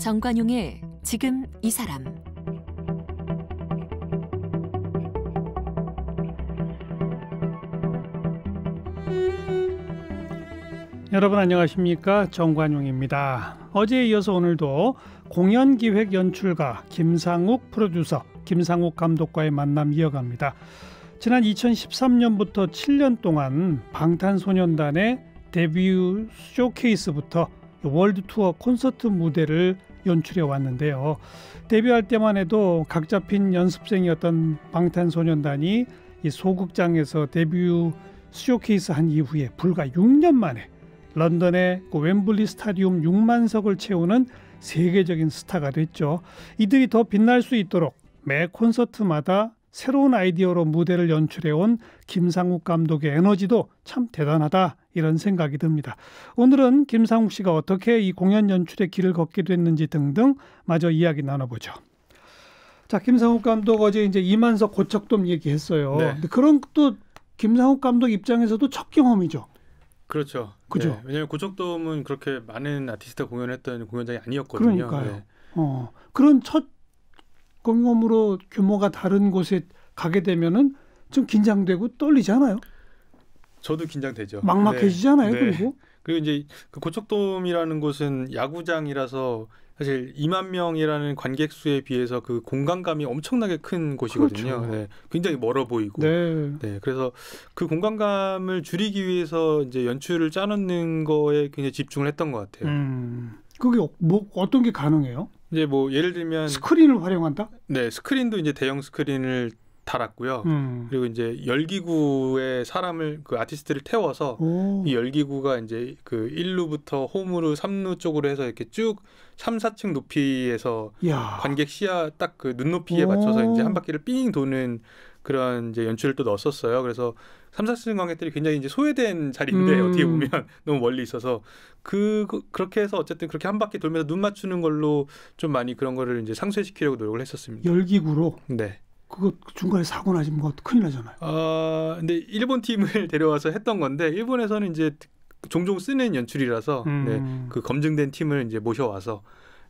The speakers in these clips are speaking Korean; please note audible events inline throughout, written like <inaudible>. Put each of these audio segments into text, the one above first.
정관용의 지금 이 사람 여러분 안녕하십니까 정관용입니다. 어제에 이어서 오늘도 공연기획 연출가 김상욱 프로듀서 김상욱 감독과의 만남 이어갑니다. 지난 2013년부터 7년 동안 방탄소년단의 데뷔 쇼케이스부터 월드 투어 콘서트 무대를 연출해 왔는데요. 데뷔할 때만 해도 각 잡힌 연습생이었던 방탄소년단이 이 소극장에서 데뷔 쇼케이스 한 이후에 불과 6년 만에 런던의 그 웸블리 스타디움 6만석을 채우는 세계적인 스타가 됐죠. 이들이 더 빛날 수 있도록 매 콘서트마다 새로운 아이디어로 무대를 연출해온 김상욱 감독의 에너지도 참 대단하다 이런 생각이 듭니다. 오늘은 김상욱 씨가 어떻게 이 공연 연출의 길을 걷게 됐는지 등등 마저 이야기 나눠보죠. 자, 김상욱 감독 어제 이제 이만석 고척돔 얘기했어요. 네. 근데 그런 또 김상욱 감독 입장에서도 첫 경험이죠. 그렇죠. 그죠. 네. 왜냐하면 고척돔은 그렇게 많은 아티스트 가 공연했던 공연장이 아니었거든요. 그러니까요. 네. 어, 그런 첫 공연으로 규모가 다른 곳에 가게 되면은 좀 긴장되고 떨리잖아요. 저도 긴장되죠. 막막해지잖아요. 네. 네. 그리고 그리고 이제 그 고척돔이라는 곳은 야구장이라서 사실 2만 명이라는 관객 수에 비해서 그 공간감이 엄청나게 큰 곳이거든요. 그렇죠. 네, 굉장히 멀어 보이고. 네. 네. 그래서 그 공간감을 줄이기 위해서 이제 연출을 짜놓는 거에 굉장히 집중을 했던 것 같아요. 음, 그게 어, 뭐 어떤 게 가능해요? 이제 뭐 예를 들면 스크린을 활용한다? 네, 스크린도 이제 대형 스크린을 달았고요. 음. 그리고 이제 열기구에 사람을 그 아티스트를 태워서 오. 이 열기구가 이제 그 1루부터 홈으로 3루 쪽으로 해서 이렇게 쭉 3, 4층 높이에서 야. 관객 시야 딱 그 눈높이에 오. 맞춰서 이제 한 바퀴를 삥 도는 그런 이제 연출을 또 넣었었어요. 그래서 3, 4층 관객들이 굉장히 이제 소외된 자리인데 음. 어떻게 보면 <laughs> 너무 멀리 있어서 그, 그 그렇게 해서 어쨌든 그렇게 한 바퀴 돌면서 눈 맞추는 걸로 좀 많이 그런 거를 이제 상쇄시키려고 노력을 했었습니다. 열기구로. 네. 그거 중간에 사고 나지 뭐 큰일 나잖아요. 어, 근데 일본 팀을 <laughs> 데려와서 했던 건데 일본에서는 이제 종종 쓰는 연출이라서 음. 네, 그 검증된 팀을 이제 모셔와서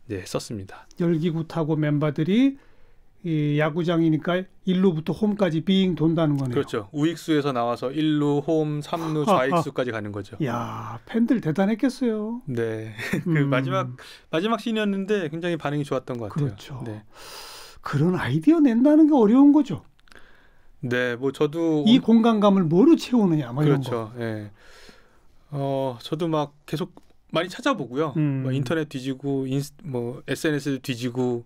네, 썼습니다. 열기구 타고 멤버들이 이 야구장이니까 1루부터 홈까지 비 돈다는 거네요. 그렇죠. 우익수에서 나와서 1루, 홈, 3루, <laughs> 좌익수까지 가는 거죠. 야, 팬들 대단했겠어요. 네. <laughs> 그 음. 마지막 마지막 씬이었는데 굉장히 반응이 좋았던 것 같아요. 그렇죠. 네. 그런 아이디어 낸다는 게 어려운 거죠. 네, 뭐 저도 이 공간감을 뭐로 채우느냐, 뭐 그렇죠. 이런 거. 예. 어, 저도 막 계속 많이 찾아보고요. 음. 뭐 인터넷 뒤지고, 인스, 뭐 SNS 뒤지고,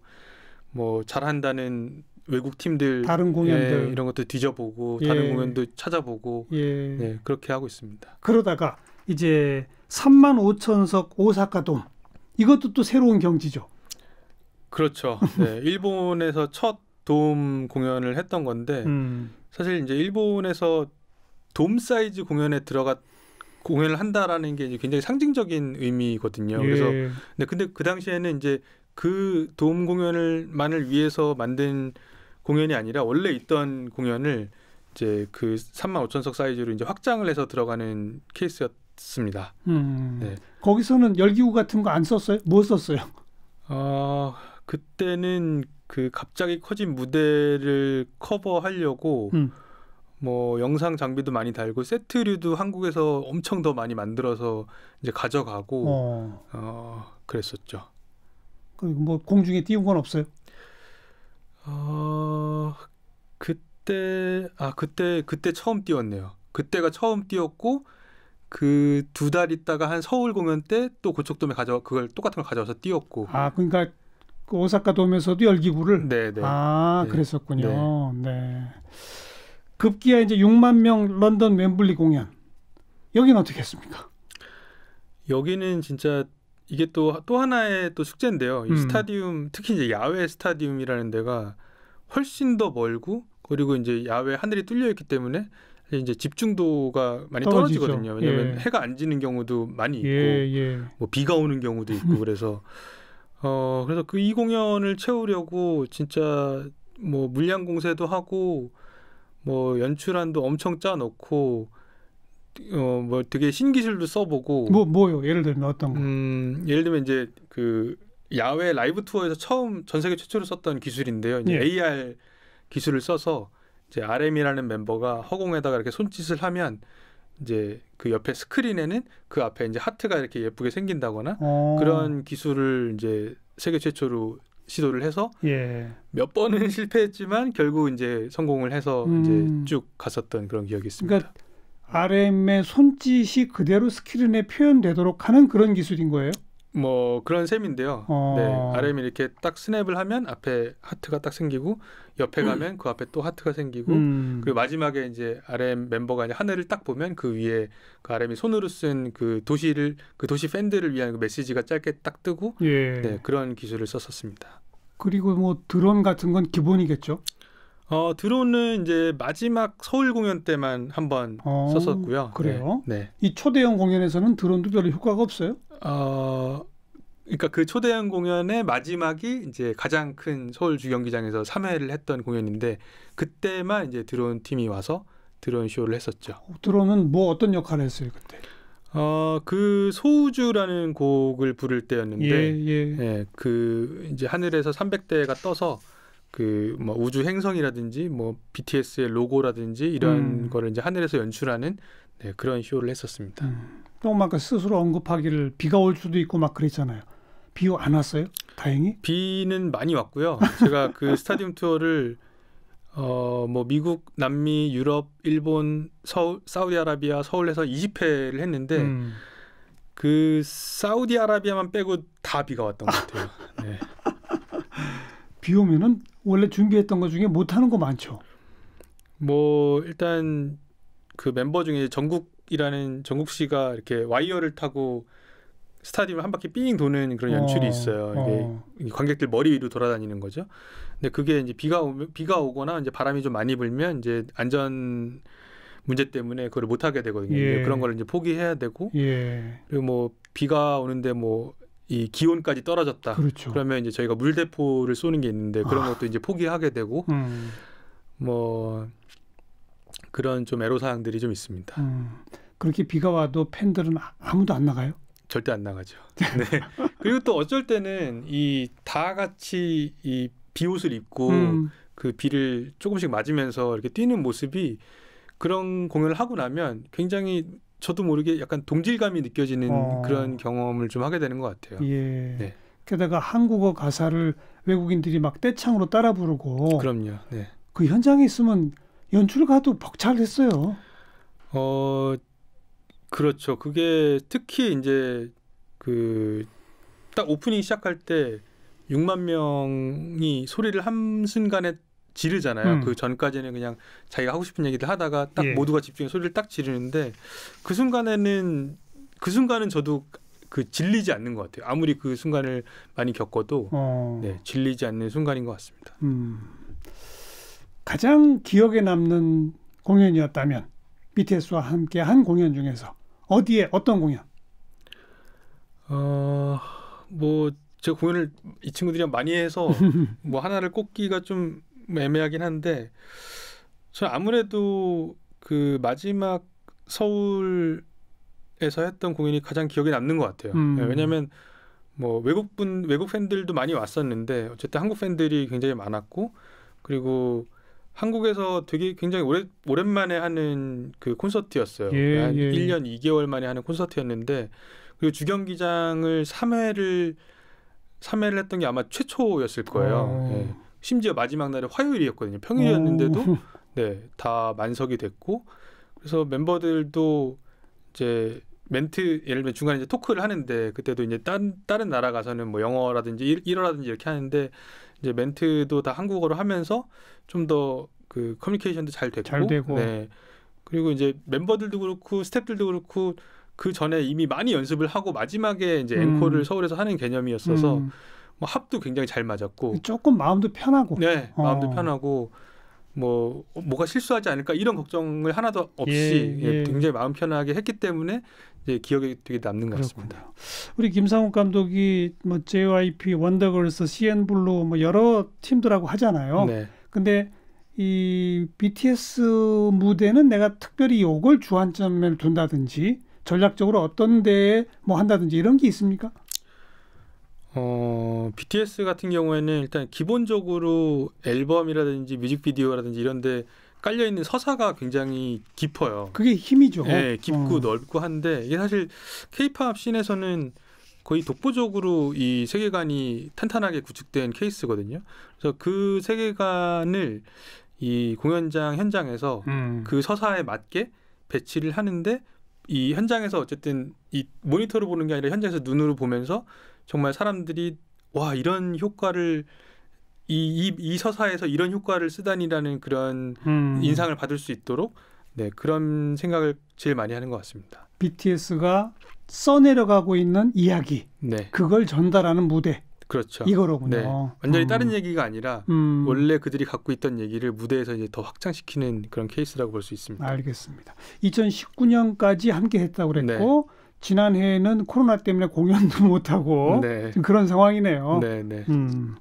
뭐 잘한다는 외국 팀들 다른 공연들 예, 이런 것도 뒤져보고 예. 다른 공연도 찾아보고 예. 예. 그렇게 하고 있습니다. 그러다가 이제 3만 5천석 오사카돔 이것도 또 새로운 경지죠. 그렇죠. 네, <laughs> 일본에서 첫 도움 공연을 했던 건데 음. 사실 이제 일본에서 돔 사이즈 공연에 들어가 공연을 한다라는 게 굉장히 상징적인 의미거든요. 예. 그래서 근데, 네, 근데 그 당시에는 이제 그 도움 공연을 만을 위해서 만든 공연이 아니라 원래 있던 공연을 이제 그 3만 5천 석 사이즈로 이제 확장을 해서 들어가는 케이스였습니다. 음. 네. 거기서는 열기구 같은 거 안 썼어요? 뭐 썼어요? 어, 그때는 그 갑자기 커진 무대를 커버하려고 음. 뭐 영상 장비도 많이 달고 세트류도 한국에서 엄청 더 많이 만들어서 이제 가져가고 어, 어 그랬었죠. 그리고 뭐 공중에 띄운 건 없어요? 어 그때 아 그때 그때 처음 띄웠네요. 그때가 처음 띄웠고 그 두 달 있다가 한 서울 공연 때또 고척돔에 가져 그걸 똑같은 걸 가져와서 띄웠고. 아 그러니까 그 오사카 돔에서도 열기구를 네네. 네. 아 네. 그랬었군요. 네. 네. 급기야 이제 6만 명 런던 웸블리 공연. 여기는 어떻게 했습니까? 여기는 진짜 이게 또 또 하나의 또 숙제인데요. 이 음. 스타디움 특히 이제 야외 스타디움이라는 데가 훨씬 더 멀고 그리고 이제 야외 하늘이 뚫려 있기 때문에 이제 집중도가 많이 떨어지죠. 떨어지거든요. 왜냐하면 예. 해가 안 지는 경우도 많이 예, 있고 예, 예. 뭐 비가 오는 경우도 있고 <laughs> 그래서 어, 그래서 그 이 공연을 채우려고 진짜 뭐 물량 공세도 하고 뭐 연출안도 엄청 짜놓고 어 뭐 되게 신기술도 써보고 뭐 뭐요 예를 들면 어떤 거? 음 예를 들면 이제 그 야외 라이브 투어에서 처음 전 세계 최초로 썼던 기술인데요. 이제 예. AR 기술을 써서 이제 RM이라는 멤버가 허공에다가 이렇게 손짓을 하면 이제 그 옆에 스크린에는 그 앞에 이제 하트가 이렇게 예쁘게 생긴다거나 오. 어. 그런 기술을 이제 세계 최초로 시도를 해서 예. 몇 번은 <laughs> 실패했지만 결국 이제 성공을 해서 음. 이제 쭉 갔었던 그런 기억이 있습니다. 그러니까 RM의 손짓이 그대로 스크린에 표현되도록 하는 그런 기술인 거예요? 뭐 그런 셈인데요. 어. 네, RM이 이렇게 딱 스냅을 하면 앞에 하트가 딱 생기고 옆에 음. 가면 음. 그 앞에 또 하트가 생기고 음. 그리고 마지막에 이제 RM 멤버가 이제 하늘을 딱 보면 그 위에 그 RM이 손으로 쓴 그 도시를 그 도시 팬들을 위한 그 메시지가 짧게 딱 뜨고 예. 네, 그런 기술을 썼었습니다. 그리고 뭐 드론 같은 건 기본이겠죠? 어, 드론은 이제 마지막 서울 공연 때만 한번 어, 썼었고요. 그래요? 네. 네. 이 초대형 공연에서는 드론도 별로 효과가 없어요? 어, 그러니까 그 초대형 공연의 마지막이 이제 가장 큰 서울 주경기장에서 3회를 했던 공연인데 그때만 이제 드론 팀이 와서 드론 쇼를 했었죠. 어, 드론은 뭐 어떤 역할을 했어요 그때? 어, 그 소우주라는 곡을 부를 때였는데, 예, 예. 예, 그 이제 하늘에서 300대가 떠서 그뭐 우주 행성이라든지 뭐 BTS의 로고라든지 이런 음. 거를 이제 하늘에서 연출하는 네, 그런 쇼를 했었습니다. 음. 또막 그 스스로 언급하기를 비가 올 수도 있고 막 그랬잖아요. 비안 왔어요? 다행히? 비는 많이 왔고요. 제가 그 <laughs> 스타디움 투어를 어 뭐 미국, 남미, 유럽, 일본, 서울, 사우디아라비아, 서울에서 20회를 했는데 음. 그 사우디아라비아만 빼고 다 비가 왔던 것 같아요. 네. <laughs> 비 오면은 원래 준비했던 것 중에 못하는 거 많죠. 뭐 일단 그 멤버 중에 전국이라는 전국 씨가 이렇게 와이어를 타고 스타디움한 바퀴 삥 도는 그런 어, 연출이 있어요. 이게 어. 관객들 머리 위로 돌아다니는 거죠. 근데 그게 이제 비가 오면 비가 오거나 이제 바람이 좀 많이 불면 이제 안전 문제 때문에 그걸 못 하게 되거든요. 예. 그런 걸 이제 포기해야 되고 예. 그리고 뭐 비가 오는데 뭐이 기온까지 떨어졌다. 그렇죠. 그러면 이제 저희가 물 대포를 쏘는 게 있는데 그런 아. 것도 이제 포기하게 되고 음. 뭐 그런 좀 애로 사항들이 좀 있습니다. 음. 그렇게 비가 와도 팬들은 아, 아무도 안 나가요? 절대 안 나가죠. <laughs> 네. 그리고 또 어쩔 때는 이 다 같이 이 비옷을 입고 음. 그 비를 조금씩 맞으면서 이렇게 뛰는 모습이 그런 공연을 하고 나면 굉장히 저도 모르게 약간 동질감이 느껴지는 어. 그런 경험을 좀 하게 되는 것 같아요. 예. 네. 게다가 한국어 가사를 외국인들이 막 떼창으로 따라 부르고 그럼요. 네. 그 현장에 있으면 연출가도 벅찰했어요. 어 그렇죠. 그게 특히 이제 그 딱 오프닝 시작할 때 6만 명이 소리를 한 순간에 지르잖아요. 음. 그 전까지는 그냥 자기가 하고 싶은 얘기를 하다가 딱 예. 모두가 집중해 소리를 딱 지르는데 그 순간에는 그 순간은 저도 그 질리지 않는 것 같아요. 아무리 그 순간을 많이 겪어도 어. 네, 질리지 않는 순간인 것 같습니다. 음. 가장 기억에 남는 공연이었다면 BTS와 함께 한 공연 중에서 어디에 어떤 공연? 어뭐 제 공연을 이 친구들이랑 많이 해서 <laughs> 뭐 하나를 꼽기가 좀 애매하긴 한데 저 아무래도 그 마지막 서울에서 했던 공연이 가장 기억에 남는 것 같아요. 음. 예, 왜냐하면 뭐 외국 분 외국 팬들도 많이 왔었는데 어쨌든 한국 팬들이 굉장히 많았고 그리고 한국에서 되게 굉장히 오래, 오랜만에 하는 그 콘서트였어요. 예, 한 예. 1년 2개월 만에 하는 콘서트였는데 그리고 주경기장을 3회를 3회를 했던 게 아마 최초였을 거예요. 어. 예. 심지어 마지막 날에 화요일이었거든요. 평일이었는데도 네, 다 만석이 됐고 그래서 멤버들도 이제 멘트 예를 들면 중간에 이제 토크를 하는데 그때도 이제 딴, 다른 나라 가서는 뭐 영어라든지 일어라든지 이렇게 하는데 이제 멘트도 다 한국어로 하면서 좀 더 그 커뮤니케이션도 잘 됐고 잘 되고 네. 그리고 이제 멤버들도 그렇고 스탭들도 그렇고 그 전에 이미 많이 연습을 하고 마지막에 이제 음. 앵콜을 음. 서울에서 하는 개념이었어서 음. 뭐 합도 굉장히 잘 맞았고 그 조금 마음도 편하고 네 어. 마음도 편하고 뭐 뭐가 실수하지 않을까 이런 걱정을 하나도 없이 예, 예. 예, 굉장히 마음 편하게 했기 때문에 이제 기억에 되게 남는 것 같습니다. 그렇군요. 우리 김상욱 감독이 뭐 JYP, 원더걸스, CN블루 뭐 여러 팀들하고 하잖아요. 네. 근데 이 BTS 무대는 내가 특별히 이걸 주안점을 둔다든지 전략적으로 어떤 데에 뭐 한다든지 이런 게 있습니까? 어, BTS 같은 경우에는 일단 기본적으로 앨범이라든지 뮤직비디오라든지 이런데 깔려 있는 서사가 굉장히 깊어요. 그게 힘이죠. 네, 깊고 어. 넓고 한데 이게 사실 K-팝 씬에서는 거의 독보적으로 이 세계관이 탄탄하게 구축된 케이스거든요. 그래서 그 세계관을 이 공연장 현장에서 음. 그 서사에 맞게 배치를 하는데 이 현장에서 어쨌든 이 모니터로 보는 게 아니라 현장에서 눈으로 보면서 정말 사람들이 와 이런 효과를 이, 이, 이 서사에서 이런 효과를 쓰다니라는 그런 음. 인상을 받을 수 있도록 네 그런 생각을 제일 많이 하는 것 같습니다. BTS가 써내려가고 있는 이야기, 네. 그걸 전달하는 무대. 그렇죠. 이거로군요. 네. 완전히 음. 다른 얘기가 아니라 음. 원래 그들이 갖고 있던 얘기를 무대에서 이제 더 확장시키는 그런 케이스라고 볼 수 있습니다. 알겠습니다. 2019년까지 함께 했다고 그랬고 네. 지난해에는 코로나 때문에 공연도 <laughs> 못하고 네. 그런 상황이네요. 네, 네. 음.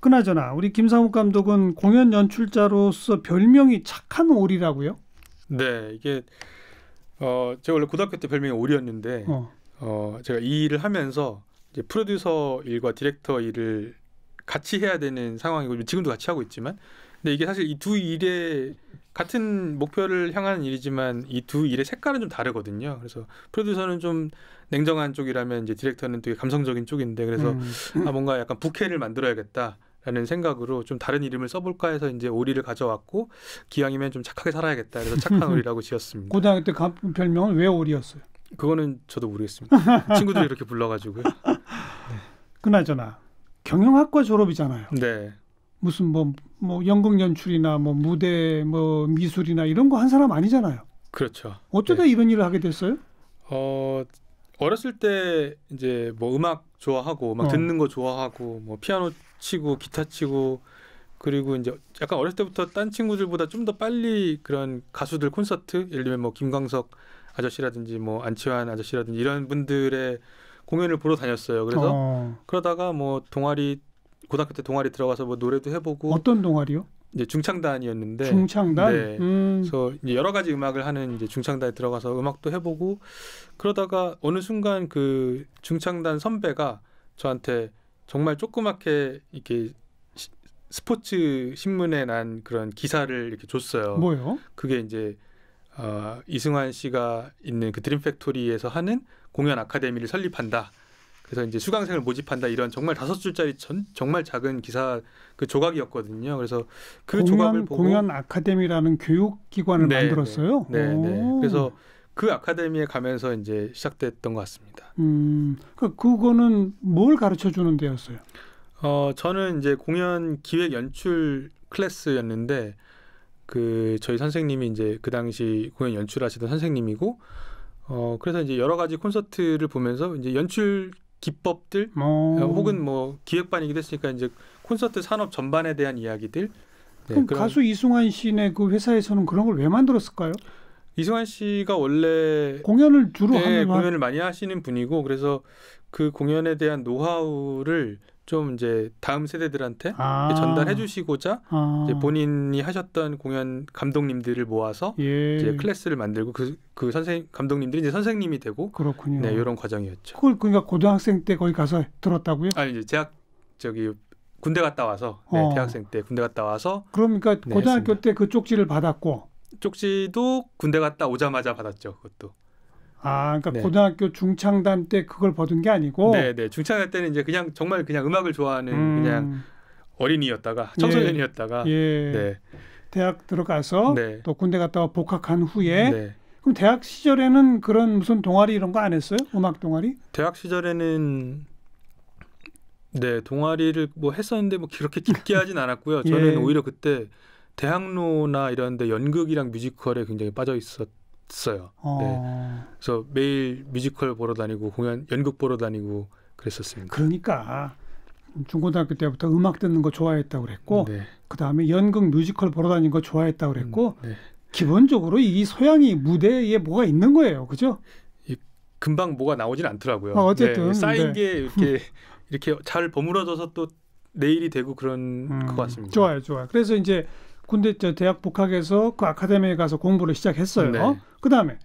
그나저나 우리 김상욱 감독은 공연 연출자로서 별명이 착한 오리라고요? 네, 이게 어 제가 원래 고등학교 때 별명이 오리였는데 어, 어 제가 이 일을 하면서 이제 프로듀서 일과 디렉터 일을 같이 해야 되는 상황이고 지금도 같이 하고 있지만 근데 이게 사실 이 두 일의 같은 목표를 향한 일이지만 이 두 일의 색깔은 좀 다르거든요. 그래서 프로듀서는 좀 냉정한 쪽이라면 이제 디렉터는 되게 감성적인 쪽인데 그래서 음. 아 뭔가 약간 부캐를 만들어야겠다. 라는 생각으로 좀 다른 이름을 써볼까 해서 이제 오리를 가져왔고 기왕이면 좀 착하게 살아야겠다 그래서 착한 <laughs> 오리라고 지었습니다. 고등학교 때 감, 별명은 왜 오리였어요? 그거는 저도 모르겠습니다. <laughs> 친구들이 이렇게 불러가지고요. <laughs> 네. 그나저나 경영학과 졸업이잖아요. 네. 무슨 뭐, 뭐 연극 연출이나 뭐 무대 뭐 미술이나 이런 거 한 사람 아니잖아요. 그렇죠. 어쩌다 네. 이런 일을 하게 됐어요? 어 어렸을 때 이제 뭐 음악 좋아하고 막 어. 듣는 거 좋아하고 뭐 피아노 치고 기타 치고 그리고 이제 약간 어렸을 때부터 딴 친구들보다 좀 더 빨리 그런 가수들 콘서트 예를 들면 뭐 김광석 아저씨라든지 뭐 안치환 아저씨라든지 이런 분들의 공연을 보러 다녔어요. 그래서 어. 그러다가 뭐 동아리 고등학교 때 동아리 들어가서 뭐 노래도 해보고 어떤 동아리요? 이제 중창단이었는데 중창단. 네. 음. 그래서 이제 여러 가지 음악을 하는 이제 중창단에 들어가서 음악도 해보고 그러다가 어느 순간 그 중창단 선배가 저한테 정말 조그맣게 이렇게 스포츠 신문에 난 그런 기사를 이렇게 줬어요. 뭐요? 그게 이제 어, 이승환 씨가 있는 그 드림팩토리에서 하는 공연 아카데미를 설립한다. 그래서 이제 수강생을 모집한다 이런 정말 다섯 줄짜리 전, 정말 작은 기사 그 조각이었거든요. 그래서 그 공연, 조각을 보고 공연 아카데미라는 교육기관을 네, 네. 만들었어요. 네, 네, 그래서 그 아카데미에 가면서 이제 시작됐던 것 같습니다. 음, 그 그거는 뭘 가르쳐 주는 데였어요? 어, 저는 이제 공연 기획 연출 클래스였는데 그 저희 선생님이 이제 그 당시 공연 연출하시던 선생님이고 어 그래서 이제 여러 가지 콘서트를 보면서 이제 연출 기법들 오. 뭐. 어, 혹은 뭐 기획반이기도 했으니까 이제 콘서트 산업 전반에 대한 이야기들. 네, 그럼 그런... 가수 이승환 씨네 그 회사에서는 그런 걸 왜 만들었을까요? 이승환 씨가 원래 공연을 주로 네, 하는 공연을 많이 하시는 분이고 그래서 그 공연에 대한 노하우를 좀 이제 다음 세대들한테 아. 전달해 주시고자 아. 본인이 하셨던 공연 감독님들을 모아서 예. 이제 클래스를 만들고 그, 그 선생 감독님들이 이제 선생님이 되고 그렇군요. 네, 이런 과정이었죠. 그걸 그러니까 고등학생 때 거기 가서 들었다고요? 아니 이제 대학 저기 군대 갔다 와서 네, 어. 대학생 때 군대 갔다 와서 그러니까 네, 고등학교 네, 때그 쪽지를 받았고 쪽지도 군대 갔다 오자마자 받았죠. 그것도. 아, 그러니까 네. 고등학교 중창단 때 그걸 버둔 게 아니고. 네, 네. 중창단 때는 이제 그냥 정말 그냥 음악을 좋아하는 음. 그냥 어린이였다가 예. 청소년이었다가 예. 네. 대학 들어가서 네. 또 군대 갔다가 복학한 후에 네. 그럼 대학 시절에는 그런 무슨 동아리 이런 거 안 했어요? 음악 동아리? 대학 시절에는 네 동아리를 뭐 했었는데 뭐 그렇게 깊게 <laughs> 하진 않았고요. 저는 예. 오히려 그때 대학로나 이런데 연극이랑 뮤지컬에 굉장히 빠져 있었. 갔어요. 어. 네. 그래서 매일 뮤지컬 보러 다니고 공연 연극 보러 다니고 그랬었습니다. 그러니까 중고등학교 때부터 음악 듣는 거 좋아했다고 그랬고 네. 그다음에 연극 뮤지컬 보러 다니는 거 좋아했다고 음, 그랬고 음, 네. 기본적으로 이 소양이 무대에 뭐가 있는 거예요. 그죠? 금방 뭐가 나오진 않더라고요. 아, 어쨌든 네, 쌓인 네. 게 이렇게 이렇게 잘 버무려져서 또 내일이 되고 그런 음, 것 같습니다. 좋아요, 좋아요. 그래서 이제 군대 저 대학 복학해서 그 아카데미에 가서 공부를 시작했어요. 네. 그다음에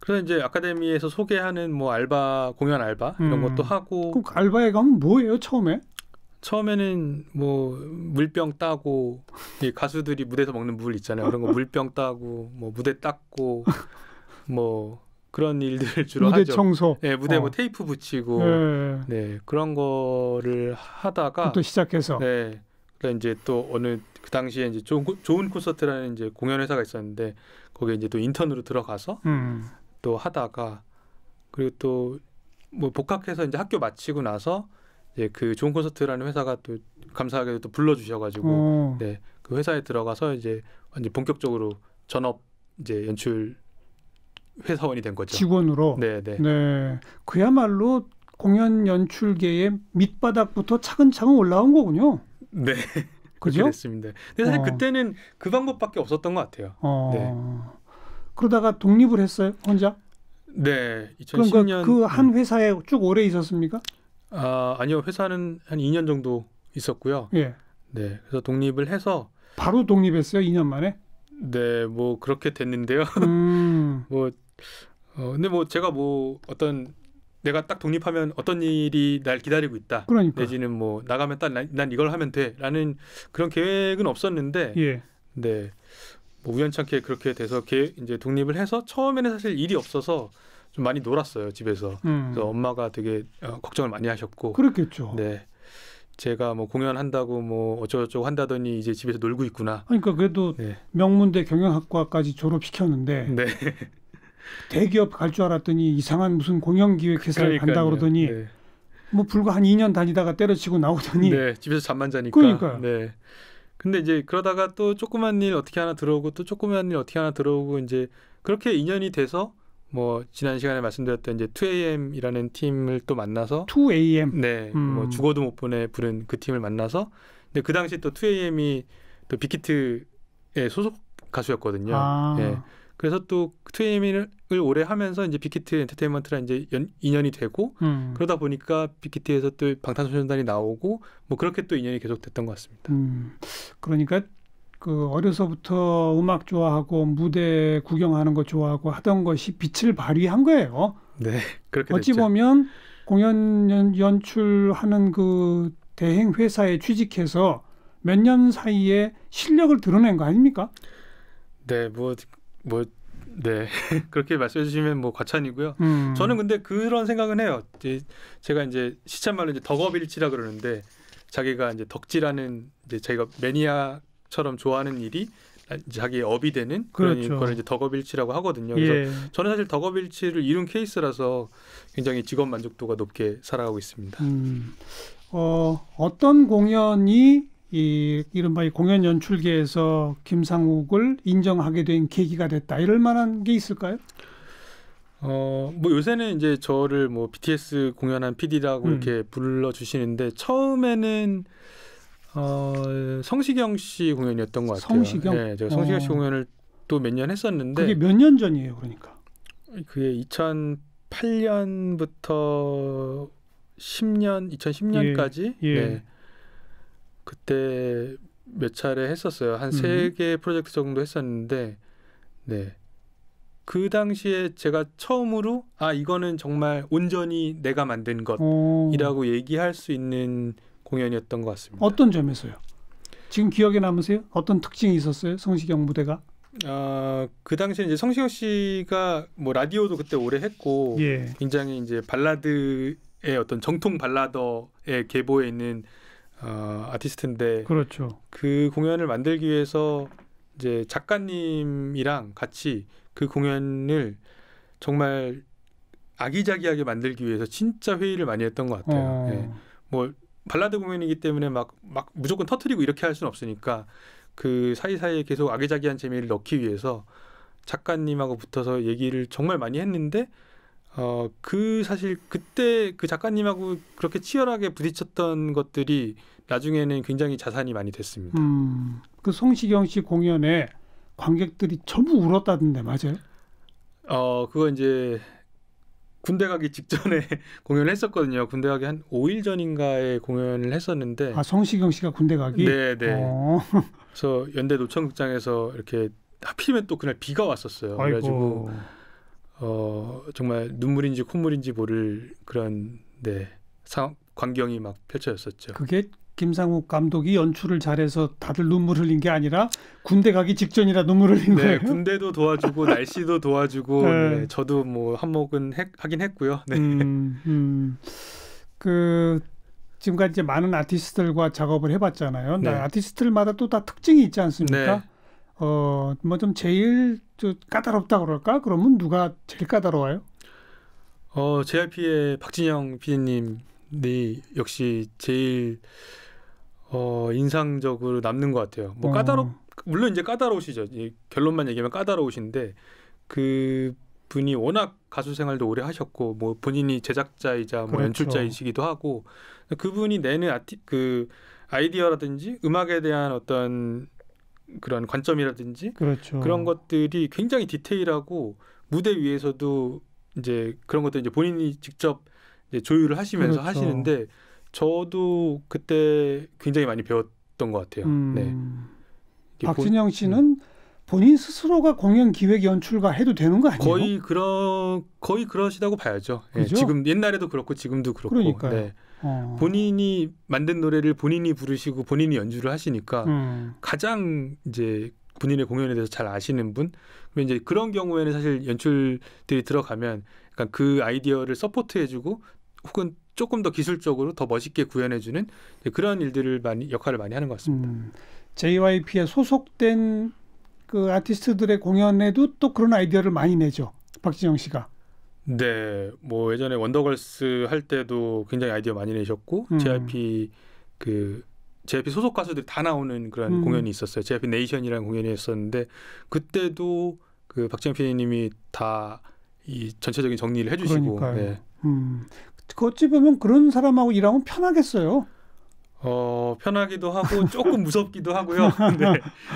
그래서 이제 아카데미에서 소개하는 뭐 알바 공연 알바 이런 음. 것도 하고 그 알바에 가면 뭐예요 처음에? 처음에는 뭐 물병 따고 이 가수들이 무대에서 먹는 물 있잖아요 그런 거 물병 따고 뭐 무대 닦고 뭐 그런 일들을 <laughs> 주로 무대 하죠. 청소. 네, 무대 뭐 어. 뭐 테이프 붙이고 네. 네. 그런 거를 하다가 또 시작해서 네 그래 그러니까 이제 또 어느 그 당시에 이제 좋은, 좋은 콘서트라는 이제 공연 회사가 있었는데 거기에 이제 또 인턴으로 들어가서 음. 또 하다가 그리고 또 뭐 복학해서 이제 학교 마치고 나서 이제 그 좋은 콘서트라는 회사가 또 감사하게도 또 불러주셔가지고 네 그 회사에 들어가서 이제 완전 본격적으로 전업 이제 연출 회사원이 된 거죠. 직원으로. 네, 네. 네. 그야말로 공연 연출계의 밑바닥부터 차근차근 올라온 거군요. 네. <laughs> 그렇게 됐습니다. 근데 사실 어. 그때는 그 방법밖에 없었던 것 같아요. 어. 네. 그러다가 독립을 했어요 혼자? 네. 2010년 그러니까 그한 음. 회사에 쭉 오래 있었습니까? 아 아니요 회사는 한 2년 정도 있었고요. 예. 네. 그래서 독립을 해서 바로 독립했어요 2년 만에? 네. 뭐 그렇게 됐는데요. 음. <laughs> 뭐 어, 근데 뭐 제가 뭐 어떤 내가 딱 독립하면 어떤 일이 날 기다리고 있다. 그러니까. 내지는 뭐 나가면 딱 난 이걸 하면 돼라는 그런 계획은 없었는데 예. 네. 뭐 우연찮게 그렇게 돼서 개, 이제 독립을 해서 처음에는 사실 일이 없어서 좀 많이 놀았어요 집에서. 음. 그래서 엄마가 되게 어, 걱정을 많이 하셨고. 그렇겠죠. 네. 제가 뭐 공연한다고 뭐 어쩌고저쩌고 한다더니 이제 집에서 놀고 있구나. 그러니까 그래도 네. 명문대 경영학과까지 졸업시켰는데 네. 대기업 갈 줄 알았더니 이상한 무슨 공영기획회사를 간다 그러더니 네. 뭐 불과 한 2년 다니다가 때려치고 나오더니 네, 집에서 잠만 자니까. 그러니까 네. 근데 이제 그러다가 또 조그만 일 어떻게 하나 들어오고 또 조그만 일 어떻게 하나 들어오고 이제 그렇게 인연이 돼서 뭐 지난 시간에 말씀드렸던 이제 2AM이라는 팀을 또 만나서 2AM 네, 뭐 음. 뭐 죽어도 못 보내 부른 그 팀을 만나서 근데 그 당시 또 2AM이 또빅히트에 소속 가수였거든요. 아. 네. 그래서 또트이밍을 오래 하면서 이제 빅히트 엔터테인먼트랑 이제 연, 인연이 되고 음. 그러다 보니까 빅히트에서 또 방탄소년단이 나오고 뭐 그렇게 또 인연이 계속됐던 것 같습니다. 음. 그러니까 그 어려서부터 음악 좋아하고 무대 구경하는 거 좋아하고 하던 것이 빛을 발휘한 거예요. 네, <laughs> 그렇게 어찌 됐죠. 보면 공연 연, 연출하는 그 대행 회사에 취직해서 몇 년 사이에 실력을 드러낸 거 아닙니까? 네, 뭐뭐 네. <laughs> 그렇게 말씀해 주시면 뭐 과찬이고요. 음. 저는 근데 그런 생각은 해요. 이제 제가 이제 시참말로 이제 덕업일치라 그러는데 자기가 이제 덕질하는 이제 자기가 매니아처럼 좋아하는 일이 자기의 업이 되는 그런 그렇죠. 걸 이제 덕업일치라고 하거든요. 그래서 예. 저는 사실 덕업일치를 이룬 케이스라서 굉장히 직업 만족도가 높게 살아가고 있습니다. 음. 어, 어떤 공연이 이 이른바 이 공연 연출계에서 김상욱을 인정하게 된 계기가 됐다 이럴 만한 게 있을까요? 어, 뭐 요새는 이제 저를 뭐 BTS 공연한 PD라고 음. 이렇게 불러 주시는데 처음에는 어, 성시경 씨 공연이었던 것 같아요. 성시경. 네, 제가 성시경 어. 씨 공연을 또 몇 년 했었는데 그게 몇 년 전이에요, 그러니까. 그게 2008년부터 10년, 2010년까지 예, 예. 네. 그때 몇 차례 했었어요. 한 세개 음. 프로젝트 정도 했었는데 네. 그 당시에 제가 처음으로 아 이거는 정말 온전히 내가 만든 것이라고 오. 얘기할 수 있는 공연이었던 것 같습니다. 어떤 점에서요? 지금 기억에 남으세요? 어떤 특징이 있었어요? 성시경 무대가? 아 그 당시에 이제 성시경 씨가 뭐 라디오도 그때 오래 했고 예. 굉장히 이제 발라드의 어떤 정통 발라더의 계보에 있는 어, 아티스트인데 그렇죠. 그 공연을 만들기 위해서 이제 작가님이랑 같이 그 공연을 정말 아기자기하게 만들기 위해서 진짜 회의를 많이 했던 것 같아요. 어. 예. 뭐 발라드 공연이기 때문에 막 막 무조건 터트리고 이렇게 할 수는 없으니까 그 사이사이에 계속 아기자기한 재미를 넣기 위해서 작가님하고 붙어서 얘기를 정말 많이 했는데 어, 그 사실 그때 그 작가님하고 그렇게 치열하게 부딪혔던 것들이 나중에는 굉장히 자산이 많이 됐습니다. 음, 그 송시경 씨 공연에 관객들이 전부 울었다던데 맞아요? 어, 그거 이제 군대 가기 직전에 <laughs> 공연을 했었거든요. 군대 가기 한 5일 전인가에 공연을 했었는데 아, 송시경 씨가 군대 가기? 네, 네. 어. 그래서 연대 노천극장에서 이렇게 하필이면 또 그날 비가 왔었어요. 그래 가지고 어, 정말 눈물인지 콧물인지 모를 그런 네 상, 황 광경이 막 펼쳐졌었죠. 그게 김상욱 감독이 연출을 잘해서 다들 눈물 흘린 게 아니라 군대 가기 직전이라 눈물 흘린 네, 거예요. 군대도 도와주고 <laughs> 날씨도 도와주고 네. 네, 저도 뭐 한몫은 했, 하긴 했고요. 네. 음, 음. 그 지금까지 이제 많은 아티스트들과 작업을 해봤잖아요. 네. 아티스트들마다 또 다 특징이 있지 않습니까? 네. 어, 뭐 좀 제일 까다롭다 그럴까? 그러면 누가 제일 까다로워요? 어, JRP의 박진영 PD님이 역시 제일 어, 인상적으로 남는 것 같아요. 뭐 어. 까다롭 물론 이제 까다로우시죠. 결론만 얘기하면 까다로우신데 그 분이 워낙 가수 생활도 오래 하셨고 뭐 본인이 제작자이자 뭐 그렇죠. 연출자이시기도 하고 그분이 내는 아티 그 아이디어라든지 음악에 대한 어떤 그런 관점이라든지 그렇죠. 그런 것들이 굉장히 디테일하고 무대 위에서도 이제 그런 것들 이제 본인이 직접 이제 조율을 하시면서 그렇죠. 하시는데 저도 그때 굉장히 많이 배웠던 것 같아요. 네. 음. 네. 박진영 씨는 음. 본인 스스로가 공연 기획 연출가 해도 되는 거 아니에요? 거의 그런 거의 그러시다고 봐야죠. 예, 지금 옛날에도 그렇고 지금도 그렇고. 네. 어. 본인이 만든 노래를 본인이 부르시고 본인이 연주를 하시니까 음. 가장 이제 본인의 공연에 대해서 잘 아시는 분. 그리고 이제 그런 경우에는 사실 연출들이 들어가면 약간 그 아이디어를 서포트해주고 혹은 조금 더 기술적으로 더 멋있게 구현해주는 그런 일들을 많이 역할을 많이 하는 것 같습니다. 음, JYP에 소속된 그 아티스트들의 공연에도 또 그런 아이디어를 많이 내죠. 박진영 씨가. 네, 뭐 예전에 원더걸스 할 때도 굉장히 아이디어 많이 내셨고 음. JYP 그 JYP 소속 가수들이 다 나오는 그런 음. 공연이 있었어요. JYP 네이션이라는 공연이 있었는데 그때도 그박진영 PD님이 다 이 전체적인 정리를 해주시고. 네. 음, 어찌 보면 그런 사람하고 일하면 편하겠어요. 어 편하기도 하고 조금 무섭기도 하고요. <laughs> 네.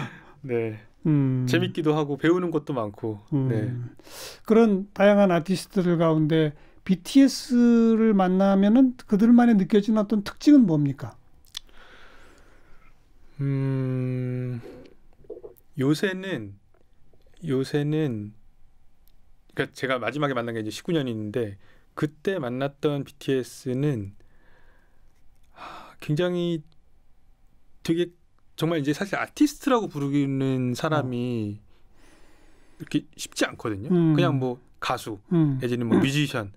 네. 음. 재밌기도 하고 배우는 것도 많고 음. 네. 그런 다양한 아티스트들 가운데 BTS를 만나면은 그들만의 느껴지는 어떤 특징은 뭡니까? 음 요새는 요새는 그러니까 제가 마지막에 만난 게 이제 19년인데 그때 만났던 BTS는 아, 굉장히 되게 정말 이제 사실 아티스트라고 부르는 사람이 어. 이렇게 쉽지 않거든요. 음. 그냥 뭐 가수, 음. 예전에 뭐 음. 뮤지션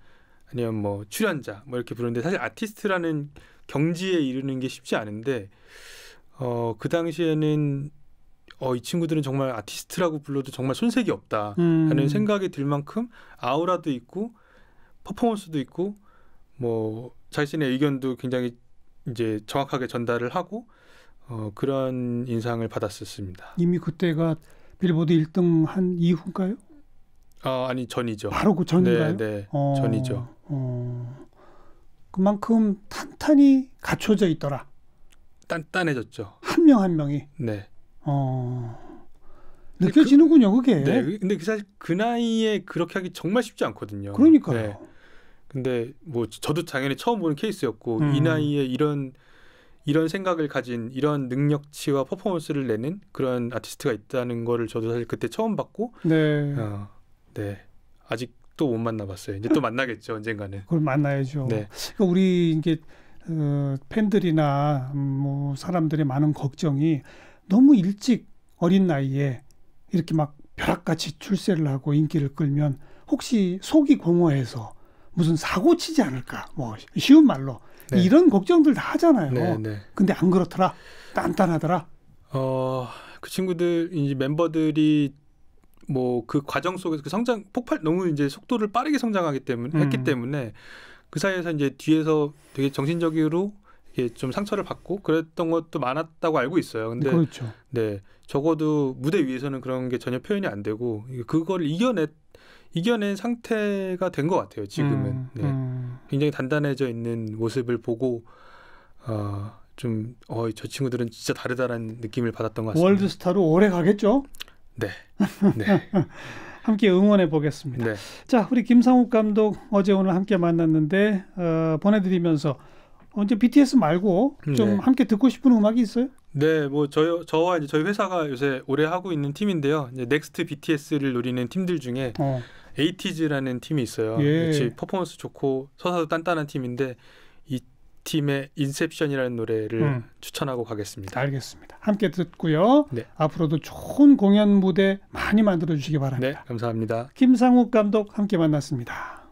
아니면 뭐 출연자 뭐 이렇게 부르는데 사실 아티스트라는 경지에 이르는 게 쉽지 않은데 어 그 당시에는 어, 이 친구들은 정말 아티스트라고 불러도 정말 손색이 없다 하는 음. 생각이 들 만큼 아우라도 있고 퍼포먼스도 있고 뭐 자신의 의견도 굉장히 이제 정확하게 전달을 하고 어, 그런 인상을 받았었습니다. 이미 그때가 빌보드 1등 한 이후인가요? 아 아니 전이죠. 바로 그 전인가요? 네, 네 어, 전이죠. 어, 그만큼 탄탄히 갖춰져 있더라. 단단해졌죠. 한 명한 한 명이. 네. 어. 그 느껴지는군요, 그, 그게. 네, 근데 그 사실 그 나이에 그렇게 하기 정말 쉽지 않거든요. 그러니까요. 네. 근데 뭐 저도 당연히 처음 보는 케이스였고 음. 이 나이에 이런 이런 생각을 가진 이런 능력치와 퍼포먼스를 내는 그런 아티스트가 있다는 거를 저도 사실 그때 처음 봤고 네, 어, 네. 아직 도못 만나봤어요. 이제 또 만나겠죠 <laughs> 언젠가는. 그걸 만나야죠. 네. 그러니까 우리 이게 어, 팬들이나 음, 뭐 사람들의 많은 걱정이 너무 일찍 어린 나이에 이렇게 막 벼락같이 출세를 하고 인기를 끌면 혹시 속이 공허해서 무슨 사고 치지 않을까 뭐 쉬운 말로 네. 이런 걱정들 다 하잖아요. 네, 네. 근데 안 그렇더라. 딴단하더라 어, 그 친구들 이제 멤버들이 뭐 그 과정 속에서 그 성장 폭발 너무 이제 속도를 빠르게 성장하기 때문에 음. 했기 때문에 그 사이에서 이제 뒤에서 되게 정신적으로 좀 상처를 받고 그랬던 것도 많았다고 알고 있어요. 근데 그렇죠. 네 적어도 무대 위에서는 그런 게 전혀 표현이 안 되고 그걸 이겨냈 이겨낸 상태가 된 것 같아요. 지금은. 음, 네. 음. 굉장히 단단해져 있는 모습을 보고 어, 좀, 어, 저 친구들은 진짜 다르다라는 느낌을 받았던 것 같습니다. 월드스타로 오래 가겠죠? 네. 네. <laughs> 함께 응원해 보겠습니다. 네. 자, 우리 김상욱 감독 어제 오늘 함께 만났는데 어, 보내드리면서 언제 BTS 말고 좀 네. 함께 듣고 싶은 음악이 있어요? 네, 뭐 저희 저와 이제 저희 회사가 요새 오래 하고 있는 팀인데요. 이제 넥스트 BTS를 노리는 팀들 중에 어. 에이티즈라는 팀이 있어요. 예. 역시 퍼포먼스 좋고 서사도 단단한 팀인데 이 팀의 인셉션이라는 노래를 음. 추천하고 가겠습니다. 알겠습니다. 함께 듣고요. 네. 앞으로도 좋은 공연 무대 많이 만들어 주시기 바랍니다. 네, 감사합니다. 김상욱 감독 함께 만났습니다.